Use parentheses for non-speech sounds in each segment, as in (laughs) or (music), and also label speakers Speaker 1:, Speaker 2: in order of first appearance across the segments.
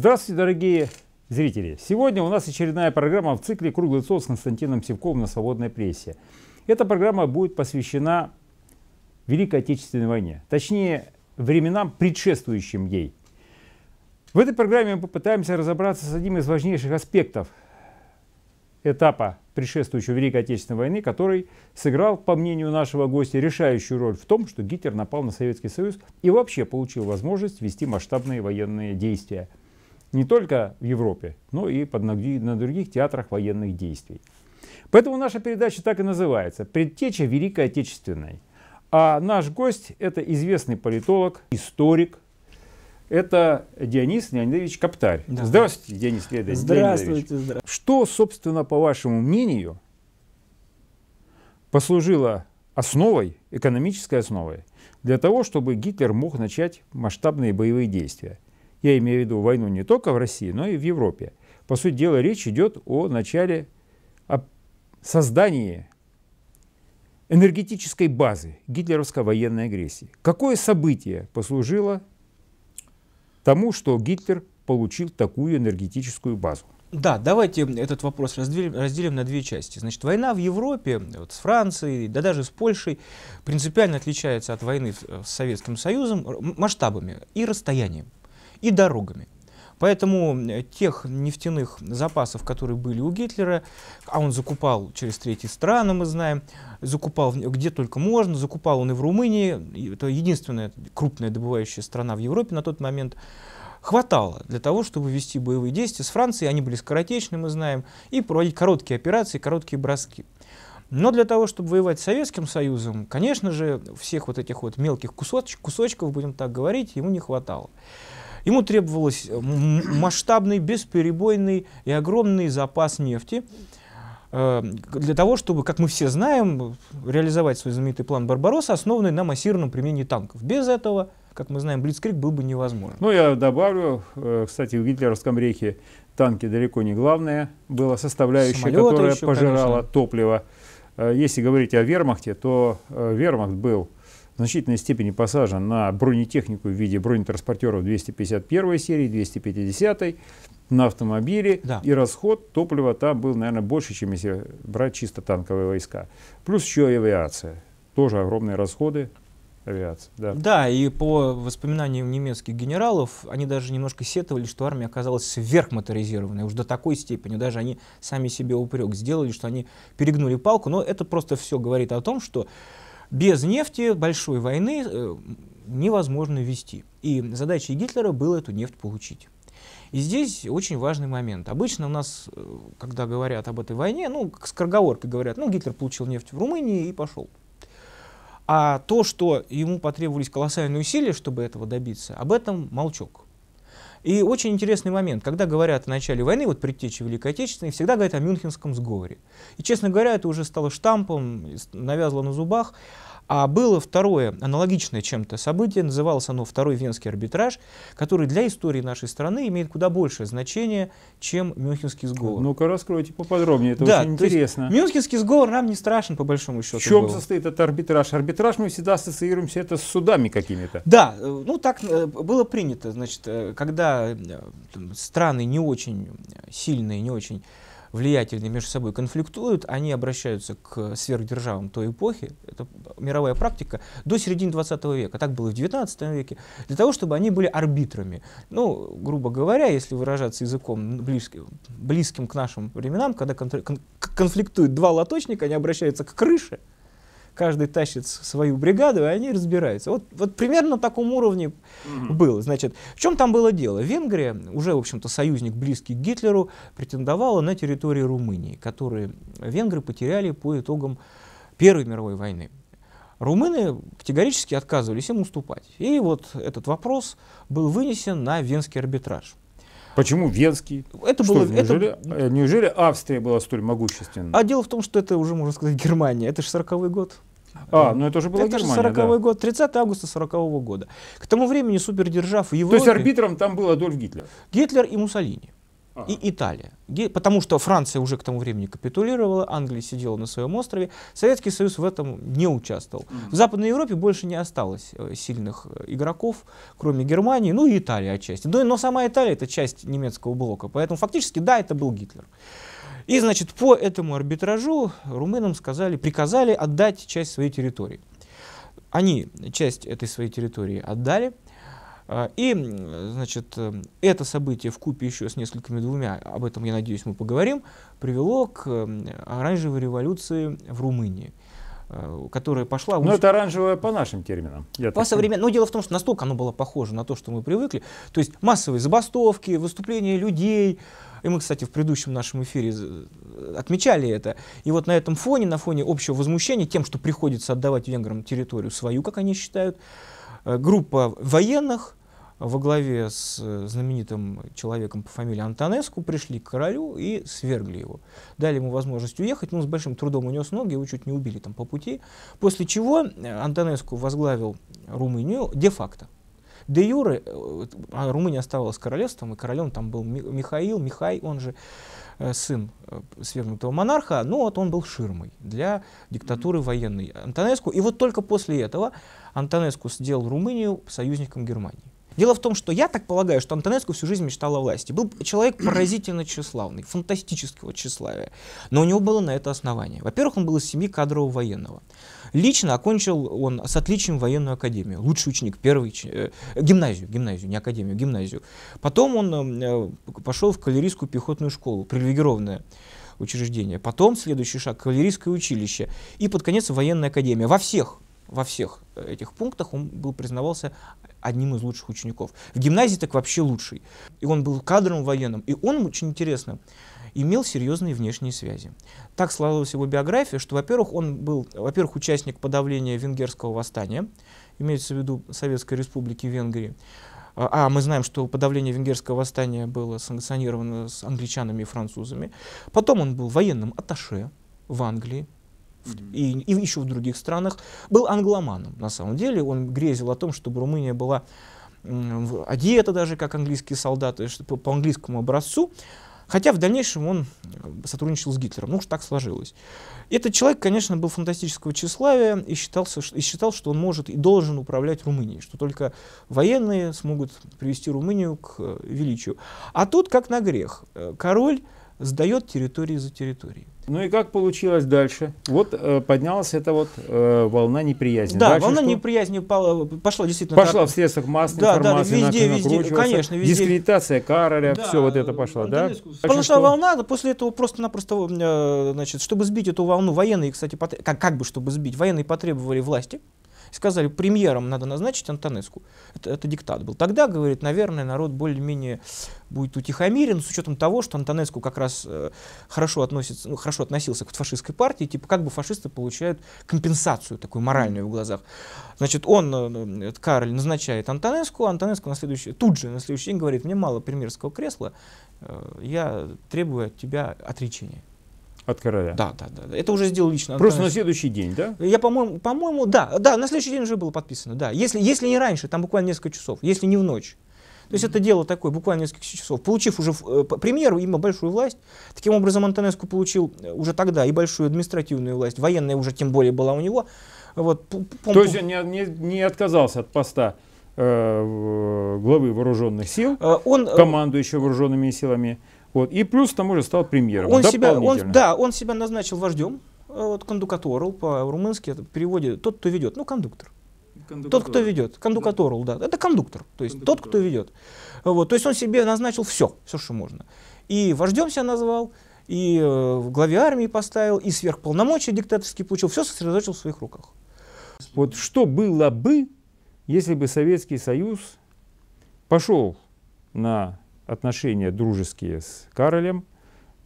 Speaker 1: Здравствуйте, дорогие зрители! Сегодня у нас очередная программа в цикле «Круглый стол» с Константином Севковым на свободной прессе. Эта программа будет посвящена Великой Отечественной войне, точнее, временам, предшествующим ей. В этой программе мы попытаемся разобраться с одним из важнейших аспектов этапа предшествующего Великой Отечественной войны, который сыграл, по мнению нашего гостя, решающую роль в том, что Гитлер напал на Советский Союз и вообще получил возможность вести масштабные военные действия – не только в Европе, но и под, на других театрах военных действий. Поэтому наша передача так и называется «Предтеча Великой Отечественной». А наш гость – это известный политолог, историк, это Дионис Леонидович Коптарь. Да. Здравствуйте, Дионис Леонидович. Здравствуйте, здравствуйте. Что, собственно, по вашему мнению, послужило основой, экономической основой, для того, чтобы Гитлер мог начать масштабные боевые действия – я имею в виду войну не только в России, но и в Европе. По сути дела, речь идет о начале, о создании энергетической базы гитлеровской военной агрессии. Какое событие послужило тому, что Гитлер получил такую энергетическую
Speaker 2: базу? Да, давайте этот вопрос разделим, разделим на две части. Значит, война в Европе вот, с Францией, да даже с Польшей принципиально отличается от войны э, с Советским Союзом масштабами и расстоянием и дорогами. Поэтому э, тех нефтяных запасов, которые были у Гитлера, а он закупал через третьи страны, мы знаем, закупал где только можно, закупал он и в Румынии, это единственная крупная добывающая страна в Европе на тот момент, хватало для того, чтобы вести боевые действия с Францией, они были скоротечны, мы знаем, и проводить короткие операции, короткие броски. Но для того, чтобы воевать с Советским Союзом, конечно же, всех вот этих вот мелких кусоч кусочков, будем так говорить, ему не хватало. Ему требовалось э, масштабный, бесперебойный и огромный запас нефти э, для того, чтобы, как мы все знаем, реализовать свой знаменитый план «Барбаросса», основанный на массированном применении танков. Без этого, как мы знаем, «Блицкрик» был бы невозможен.
Speaker 1: Ну, я добавлю, э, кстати, в гитлеровском рейхе танки далеко не главное было, составляющая, Самолеты которая еще, пожирала конечно. топливо. Если говорить о вермахте, то вермахт был в значительной степени посажен на бронетехнику в виде бронетранспортеров 251 серии, 250 на автомобиле, да. и расход топлива там был, наверное, больше, чем если брать чисто танковые войска. Плюс еще авиация. Тоже огромные расходы авиации. Да.
Speaker 2: да, и по воспоминаниям немецких генералов, они даже немножко сетовали, что армия оказалась сверхмоторизированной, уж до такой степени, даже они сами себе упрек сделали, что они перегнули палку, но это просто все говорит о том, что без нефти большой войны э, невозможно вести. И задачей Гитлера было эту нефть получить. И здесь очень важный момент. Обычно у нас, э, когда говорят об этой войне, ну, с корговоркой говорят, ну, Гитлер получил нефть в Румынии и пошел. А то, что ему потребовались колоссальные усилия, чтобы этого добиться, об этом молчок. И очень интересный момент, когда говорят о начале войны, вот предтечи Великой Отечественной, всегда говорят о Мюнхенском сговоре. И, честно говоря, это уже стало штампом, навязло на зубах. А было второе, аналогичное чем-то событие, называлось оно «Второй венский арбитраж», который для истории нашей страны имеет куда большее значение, чем Мюнхенский сговор. Ну-ка раскройте поподробнее, это да, очень интересно. Есть, Мюнхенский сговор нам не страшен, по большому счету. В чем был. состоит
Speaker 1: этот арбитраж? Арбитраж мы всегда ассоциируемся это с судами какими-то.
Speaker 2: Да, э, ну так э, было принято, значит, э, когда страны не очень сильные, не очень влиятельные между собой конфликтуют, они обращаются к сверхдержавам той эпохи, это мировая практика, до середины 20 века, так было в 19 веке, для того, чтобы они были арбитрами. Ну, грубо говоря, если выражаться языком близким, близким к нашим временам, когда конфликтуют два лоточника, они обращаются к крыше, каждый тащит свою бригаду, и они разбираются. Вот, вот примерно на таком уровне угу. было. Значит, в чем там было дело? Венгрия, уже, в общем-то, союзник близкий к Гитлеру, претендовала на территории Румынии, которые венгры потеряли по итогам Первой мировой войны. Румыны категорически отказывались им уступать. И вот этот вопрос был вынесен на венский арбитраж. Почему Венский?
Speaker 1: Это что, было, неужели, это... Э, неужели Австрия была столь могущественна? А
Speaker 2: дело в том, что это уже, можно сказать, Германия. Это же 40-й год. А, ну это же была это Германия, же 40 да. год, 30 августа 40 -го года. К тому времени супердержав в Европе... То есть арбитром там был Адольф Гитлер? Гитлер и Муссолини. И Италия. Потому что Франция уже к тому времени капитулировала, Англия сидела на своем острове, Советский Союз в этом не участвовал. В Западной Европе больше не осталось э, сильных э, игроков, кроме Германии, ну и Италии отчасти. но сама Италия это часть немецкого блока, поэтому фактически да, это был Гитлер. И, значит, по этому арбитражу румынам сказали, приказали отдать часть своей территории. Они часть этой своей территории отдали, а, и, значит, э, это событие в купе еще с несколькими двумя, об этом, я надеюсь, мы поговорим, привело к оранжевой революции в Румынии. Э, которая пошла... Ну, это оранжевое по нашим терминам. по современ... Но ну, дело в том, что настолько оно было похоже на то, что мы привыкли. То есть массовые забастовки, выступления людей. И мы, кстати, в предыдущем нашем эфире отмечали это. И вот на этом фоне, на фоне общего возмущения тем, что приходится отдавать венграм территорию свою, как они считают, э, группа военных во главе с э, знаменитым человеком по фамилии Антонеску пришли к королю и свергли его. Дали ему возможность уехать, но ну, с большим трудом унес ноги, его чуть не убили там по пути. После чего э, Антонеску возглавил Румынию де-факто. Де юры э, а, Румыния оставалась королевством, и королем там был Михаил, Михай, он же сын свергнутого монарха, но ну вот он был ширмой для диктатуры военной Антонеску. И вот только после этого Антонеску сделал Румынию союзником Германии. Дело в том, что я так полагаю, что Антонеску всю жизнь мечтал о власти. Был человек (clears throat) поразительно тщеславный, фантастического тщеславия. Но у него было на это основание. Во-первых, он был из семьи кадрового военного. Лично окончил он с отличием военную академию. Лучший ученик первый Э, гимназию, гимназию, не академию, гимназию. Потом он эм, э, пошел в кавалерийскую пехотную школу, привилегированная учреждение. Потом следующий шаг – кавалерийское училище. И под конец военная академия. Во всех во всех э, этих пунктах он был признавался одним из лучших учеников. В гимназии так вообще лучший. И он был кадром военным. И он, очень интересно, имел серьезные внешние связи. Так сложилась его биография, что, во-первых, он был, во-первых, участник подавления венгерского восстания, имеется в виду Советской Республики Венгрии. А, а мы знаем, что подавление венгерского восстания было санкционировано с англичанами и французами. Потом он был военным атташе в Англии, и, и еще в других странах, был англоманом на самом деле. Он грезил о том, чтобы Румыния была одета даже как английские солдаты, по, по английскому образцу. Хотя в дальнейшем он э, сотрудничал с Гитлером, ну уж так сложилось. Этот человек, конечно, был фантастического тщеславия и, считался, и считал, что он может и должен управлять Румынией, что только военные смогут привести Румынию к э, величию. А тут как на грех. Э, король сдает территории за территорией. Ну и как получилось дальше? Вот э,
Speaker 1: поднялась эта вот э, волна неприязни. Да, дальше волна что?
Speaker 2: неприязни пала, э, пошла действительно. Пошла так... в средствах массовой да, информации. Да, да, везде, везде, конечно, везде.
Speaker 1: Дискредитация Кароля, да, все вот это пошло, да? А пошла что?
Speaker 2: волна, после этого просто-напросто, э, значит, чтобы сбить эту волну, военные, кстати, потреб... как, как бы чтобы сбить, военные потребовали власти сказали, премьером надо назначить Антонеску. Это, это диктат был. Тогда, говорит, наверное, народ более-менее будет утихомирен, с учетом того, что Антонеску как раз э, хорошо, относится, ну, хорошо относился к фашистской партии, типа как бы фашисты получают компенсацию такую моральную в глазах. Значит, он, э, ну, Карль, назначает Антонеску, а Антонеску на следующий, тут же на следующий день говорит, мне мало премьерского кресла, э, я требую от тебя отречения.
Speaker 1: От короля. Да, да, да.
Speaker 2: Это уже сделал лично. Просто Антон... на следующий день, да? Я, по-моему, по-моему, да, да, на следующий день уже было подписано, да. Если, если не раньше, там буквально несколько часов, если не в ночь. То есть это дело такое, буквально несколько часов. Получив уже э, премьеру, ему большую власть, таким образом Антонеску получил э, уже тогда и большую административную власть, военная уже тем более была у него. Вот, То есть
Speaker 1: он не, не, не отказался от поста э, э главы вооруженных сил, э, он, командующего вооруженными силами, вот. И плюс к тому же стал премьером. Он себя, он, да,
Speaker 2: он себя назначил вождем, э, вот, кондукаторул по-румынски, это в переводе тот, кто ведет, ну, кондуктор. Тот, кто ведет. Кондукаторул, да. да. Это кондуктор, то есть тот, кто ведет. Вот, то есть он себе назначил все, все, что можно. И вождем себя назвал, и э, в главе армии поставил, и сверхполномочия диктаторские получил, все сосредоточил в своих руках. Вот что было бы, если бы Советский
Speaker 1: Союз пошел на отношения дружеские с Каролем.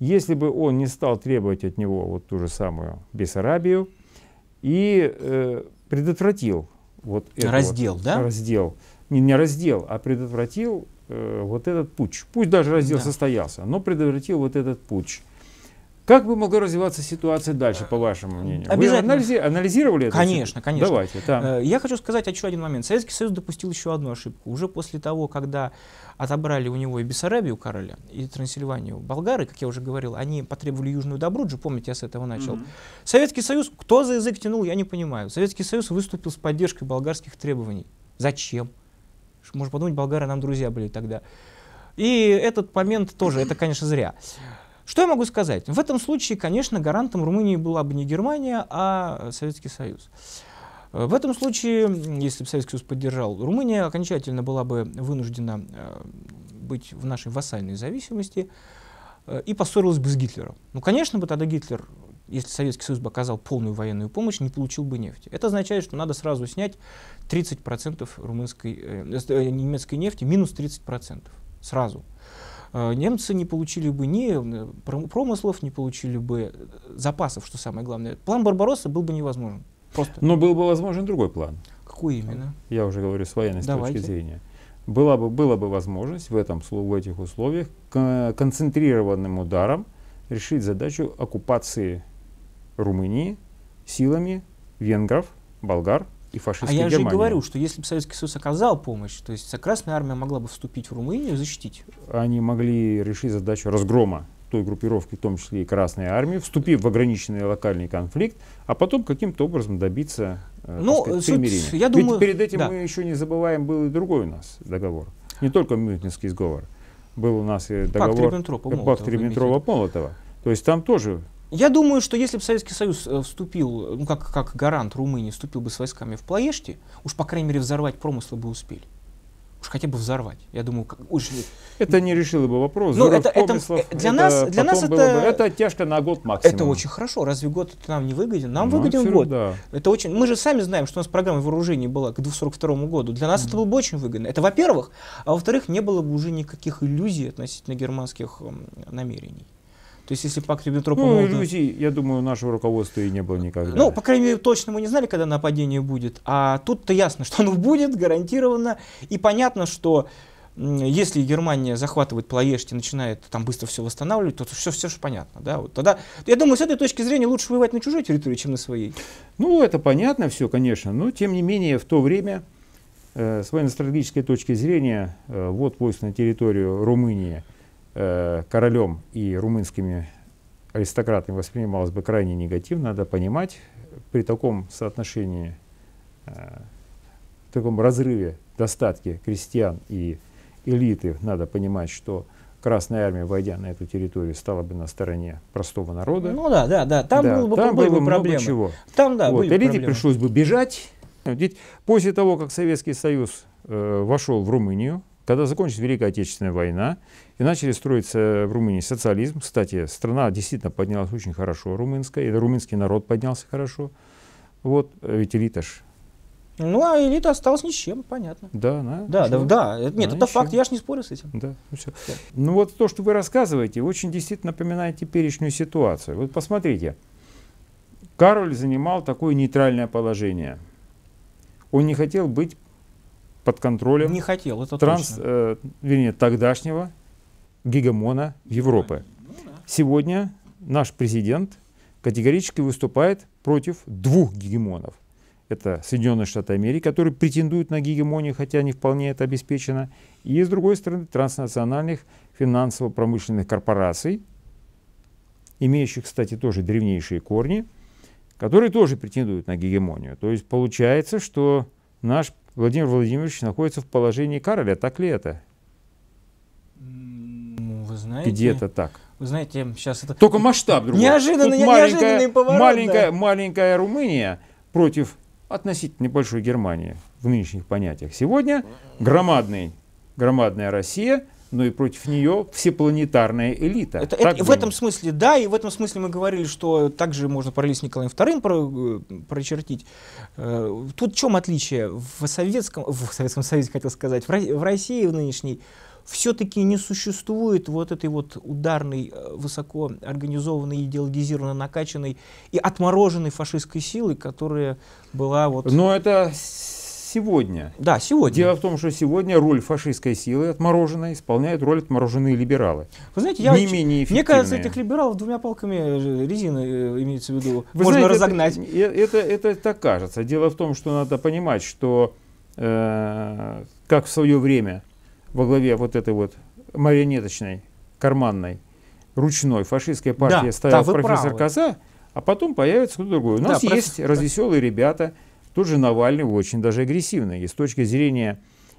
Speaker 1: Если бы он не стал требовать от него вот ту же самую Бессарабию и э, предотвратил вот раздел, вот, да? Раздел, не не раздел, а предотвратил э, вот этот путь. Пусть даже раздел да. состоялся, но предотвратил вот этот путь.
Speaker 2: Как бы могла развиваться ситуация дальше, по вашему мнению? Обязательно. Вы анализи анализировали это? Конечно, конечно. Давайте. Да. Э, я хочу сказать еще один момент. Советский Союз допустил еще одну ошибку. Уже после того, когда отобрали у него и Бессарабию короля, и Трансильванию, болгары, как я уже говорил, они потребовали Южную Добруджу, помните, я с этого начал. Mm -hmm. Советский Союз, кто за язык тянул, я не понимаю. Советский Союз выступил с поддержкой болгарских требований. Зачем? Можно подумать, болгары нам друзья были тогда. И этот момент тоже, это, конечно, зря. Что я могу сказать? В этом случае, конечно, гарантом Румынии была бы не Германия, а Советский Союз. Э, в этом случае, если бы Советский Союз поддержал, Румыния окончательно была бы вынуждена э, быть в нашей вассальной зависимости э, и поссорилась бы с Гитлером. Ну, конечно бы тогда Гитлер, если Советский Союз бы оказал полную военную помощь, не получил бы нефти. Это означает, что надо сразу снять 30% румынской, э, немецкой нефти, минус 30%. Сразу. Э, немцы не получили бы ни э, промыслов, не получили бы э, запасов, что самое главное. План Барбаросса был бы невозможен.
Speaker 1: Просто. Но был бы возможен другой план.
Speaker 2: Какой именно?
Speaker 1: Я уже говорю с военной Давайте. точки зрения. Была бы, была бы возможность в, этом, в этих условиях концентрированным ударом решить задачу оккупации Румынии силами венгров, болгар, и фашистской Германии. А я Германии. же говорю,
Speaker 2: что если бы Советский Союз оказал помощь, то есть Красная Армия могла бы вступить в Румынию и защитить.
Speaker 1: Они могли решить задачу разгрома той группировки, в том числе и Красной Армии, вступив в ограниченный локальный конфликт, а потом каким-то образом добиться э, ну, сказать, примирения. Суть, я Ведь думаю, перед этим да. мы еще не забываем, был и другой у нас договор. Не только Мюнхенский сговор. Был у нас и договор Пакт риббентропа Пакт Риббентропа-Молотова. То есть там тоже
Speaker 2: я думаю, что если бы Советский Союз э, вступил, ну как, как гарант Румынии, вступил бы с войсками в Плоешти, уж по крайней мере взорвать промыслы бы успели. Уж хотя бы взорвать. Я думаю, как, уж... Это не решило бы вопрос. Ну, это, это, для это нас, для нас это... Бы, это оттяжка на год максимум. Это очень хорошо. Разве год это нам не выгоден? Нам ну, выгоден год. Да. Это очень... Мы же сами знаем, что у нас программа вооружений была к 1942 году. Для нас mm. это было бы очень выгодно. Это во-первых. А во-вторых, не было бы уже никаких иллюзий относительно германских намерений. То есть, если пакт Риббентропа-Молотова... Ну, иллюзий,
Speaker 1: я думаю, нашего руководства и не было никогда. Ну,
Speaker 2: по крайней мере, точно мы не знали, когда нападение будет. А тут-то ясно, (laughs) что оно будет, гарантированно. И понятно, что если Германия захватывает Плоешти, начинает там быстро все восстанавливать, то все, все же понятно. Да? Вот тогда, я думаю, с этой точки зрения лучше воевать на чужой территории, чем на своей.
Speaker 1: Ну, это понятно все, конечно. Но, тем не менее, в то время, э, с военно-стратегической точки зрения, э, вот войск на территорию Румынии – Э, королем и румынскими аристократами воспринималось бы крайне негативно, надо понимать, при таком соотношении, э, таком разрыве достатки крестьян и элиты, надо понимать, что Красная армия, войдя на эту территорию, стала бы на стороне простого народа. Ну да, да, да. Там, да, было бы, там были бы проблемы. Много чего. Там, да, вот. были Элите проблемы. пришлось бы бежать. Ведь после того, как Советский Союз э, вошел в Румынию, когда закончилась Великая Отечественная война и начали строиться в Румынии социализм, кстати, страна действительно поднялась очень хорошо, румынская, и румынский народ поднялся хорошо. Вот, э, ведь элита ж
Speaker 2: ну, а элита осталась ни с чем, понятно.
Speaker 1: Да, на, да, да, да. Нет, на это факт, я ж не спорю с этим. Да, ну, все. Да. ну вот то, что вы рассказываете, очень действительно напоминает теперешнюю ситуацию. Вот посмотрите, Кароль занимал такое нейтральное положение. Он не хотел быть под контролем не хотел, это транс, точно. Э, вернее, тогдашнего гегемона Европы. Сегодня наш президент категорически выступает против двух гегемонов. Это Соединенные Штаты Америки, которые претендуют на гегемонию, хотя не вполне это обеспечено. И, с другой стороны, транснациональных финансово-промышленных корпораций, имеющих, кстати, тоже древнейшие корни, которые тоже претендуют на гегемонию. То есть получается, что наш Владимир Владимирович находится в положении Кароля, так ли это?
Speaker 2: Ну, вы знаете, Где-то так. Вы знаете, сейчас это... Только масштаб другой. Неожиданно, Тут неожиданный поворот. Маленькая, да.
Speaker 1: маленькая Румыния против относительно небольшой Германии в нынешних понятиях. Сегодня громадный, громадная Россия но ну и против нее всепланетарная элита. Это, это, в этом
Speaker 2: смысле, да, и в этом смысле мы говорили, что также можно параллель с Николаем II про, э, прочертить. Э, тут в чем отличие? В Советском, в Советском Союзе, хотел сказать, в России в нынешней все-таки не существует вот этой вот ударной, э, высоко организованной, идеологизированно накачанной и отмороженной фашистской силы, которая была вот... Но ну, это сегодня. Да, сегодня. Дело в том, что
Speaker 1: сегодня роль фашистской силы отмороженной исполняют роль отмороженные либералы. Вы знаете, я не менее Мне кажется, этих
Speaker 2: либералов двумя палками э, резины э, имеется в виду. Вы можно знаете, разогнать.
Speaker 1: Это, это, это так кажется. Дело в том, что надо понимать, что э, как в свое время во главе вот этой вот марионеточной, карманной, ручной фашистской партии да, стоял да, профессор правы. Коза, а потом появится кто-то другой. У нас да, есть проф... развеселые ребята, тот же Навальный очень даже агрессивный. И с точки зрения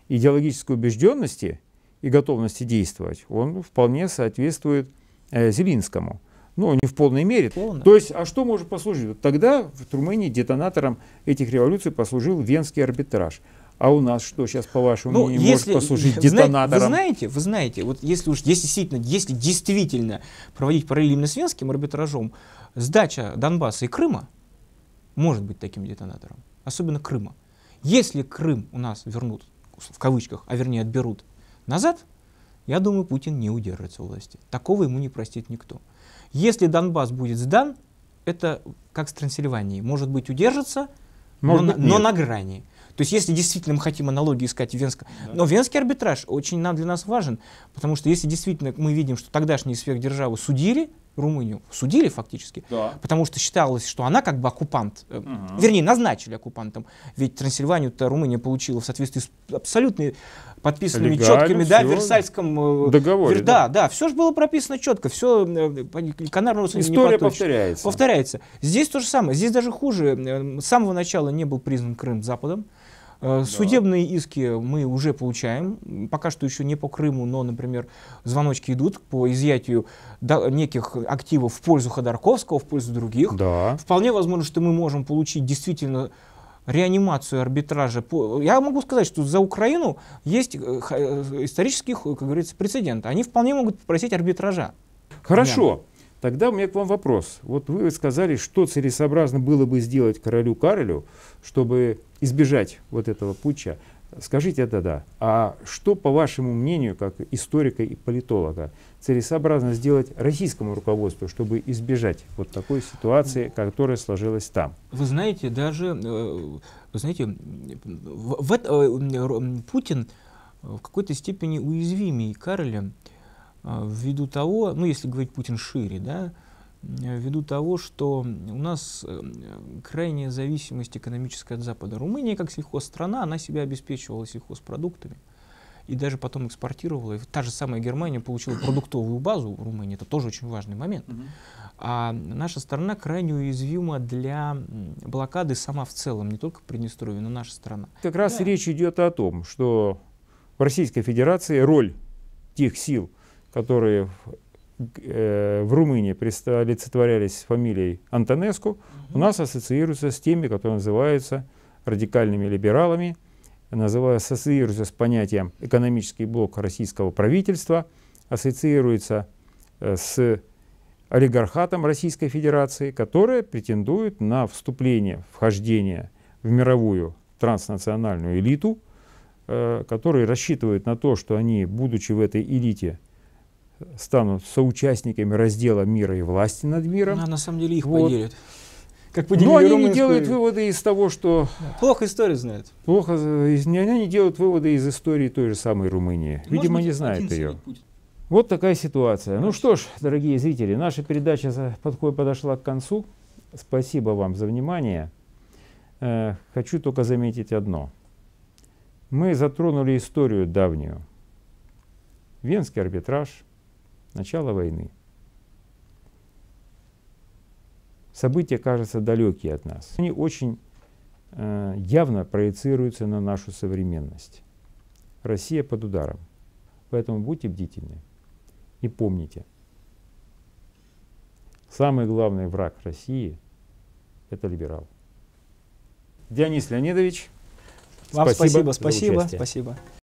Speaker 1: идеологической убежденности и готовности действовать, он вполне соответствует э, Зелинскому. Ну, не в полной мере. Полно. То есть, а что может послужить? Тогда в Румынии детонатором этих революций послужил Венский арбитраж. А у нас что сейчас, по-вашему, ну, не если, может послужить детонатором? Вы знаете,
Speaker 2: вы знаете, вот если уж если действительно, если действительно проводить параллель именно с венским арбитражом, сдача Донбасса и Крыма может быть таким детонатором особенно Крыма. Если Крым у нас вернут, в кавычках, а вернее отберут назад, я думаю, Путин не удержится у власти. Такого ему не простит никто. Если Донбасс будет сдан, это как с Трансильванией. Может быть, удержится, Может но, быть, но на грани. То есть, если действительно мы хотим аналогии искать в Венском... Да. Но венский арбитраж очень нам для нас важен, потому что если действительно мы видим, что тогдашние сверхдержавы судили, Румынию судили фактически, да. потому что считалось, что она как бы оккупант, угу. вернее назначили оккупантом, ведь Трансильванию-то Румыния получила в соответствии с абсолютно подписанными Легально, четкими, все. да, в Версальском э, договоре. да, да, да, все же было прописано четко, все э, Канар История не повторяется. Повторяется. Здесь то же самое, здесь даже хуже. С самого начала не был признан Крым Западом. Э, да. Судебные иски мы уже получаем, пока что еще не по Крыму, но, например, звоночки идут по изъятию неких активов в пользу Ходорковского, в пользу других. Да. Вполне возможно, что мы можем получить действительно реанимацию арбитража. Я могу сказать, что за Украину есть э, э, исторический, как говорится, прецедент. Они вполне могут попросить арбитража. Хорошо. Да. Тогда у меня к вам вопрос. Вот вы сказали, что
Speaker 1: целесообразно было бы сделать королю Каролю, чтобы избежать вот этого путча. Скажите это да. А что, по вашему мнению, как историка и политолога, целесообразно сделать российскому руководству, чтобы избежать вот такой ситуации, которая сложилась там? Вы
Speaker 2: знаете, даже, э, вы знаете, в, в, э, Путин в какой-то степени уязвимее Кароля, а, ввиду того, ну если говорить Путин шире, да, э, ввиду того, что у нас э, крайняя зависимость экономическая от Запада. Румыния, как сельхозстрана, она себя обеспечивала сельхозпродуктами и даже потом экспортировала. И та же самая Германия получила продуктовую базу в Румынии, это тоже очень важный момент. А наша страна крайне уязвима для блокады сама в целом, не только Приднестровье, но наша страна. Как раз да.
Speaker 1: речь идет о том, что в Российской Федерации роль тех сил, которые в э, Румынии олицетворялись фамилией Антонеску, у нас ассоциируются с теми, которые называются радикальными либералами, называются, ассоциируются с понятием «экономический блок российского правительства», ассоциируются э, с олигархатом Российской Федерации, которая претендует на вступление, вхождение в мировую транснациональную элиту, э, которые рассчитывают на то, что они, будучи в этой элите, станут соучастниками раздела мира и власти над
Speaker 2: миром. А на самом деле их вот. поделят. Как Но ну, они румынскую... не делают выводы из того, что... Плохо историю знают.
Speaker 1: Плохо... Они не делают выводы из истории той же самой Румынии. Ты Видимо, быть, не знают ее. Вот такая ситуация. Значит. Ну что ж, дорогие зрители, наша передача подошла к концу. Спасибо вам за внимание. Э, хочу только заметить одно. Мы затронули историю давнюю. Венский арбитраж – начало войны. События кажутся далекие от нас. Они очень э, явно проецируются на нашу современность. Россия под ударом. Поэтому будьте бдительны и помните. Самый главный враг России – это либерал. Дионис Леонидович, Вам спасибо, спасибо, спасибо.
Speaker 2: спасибо.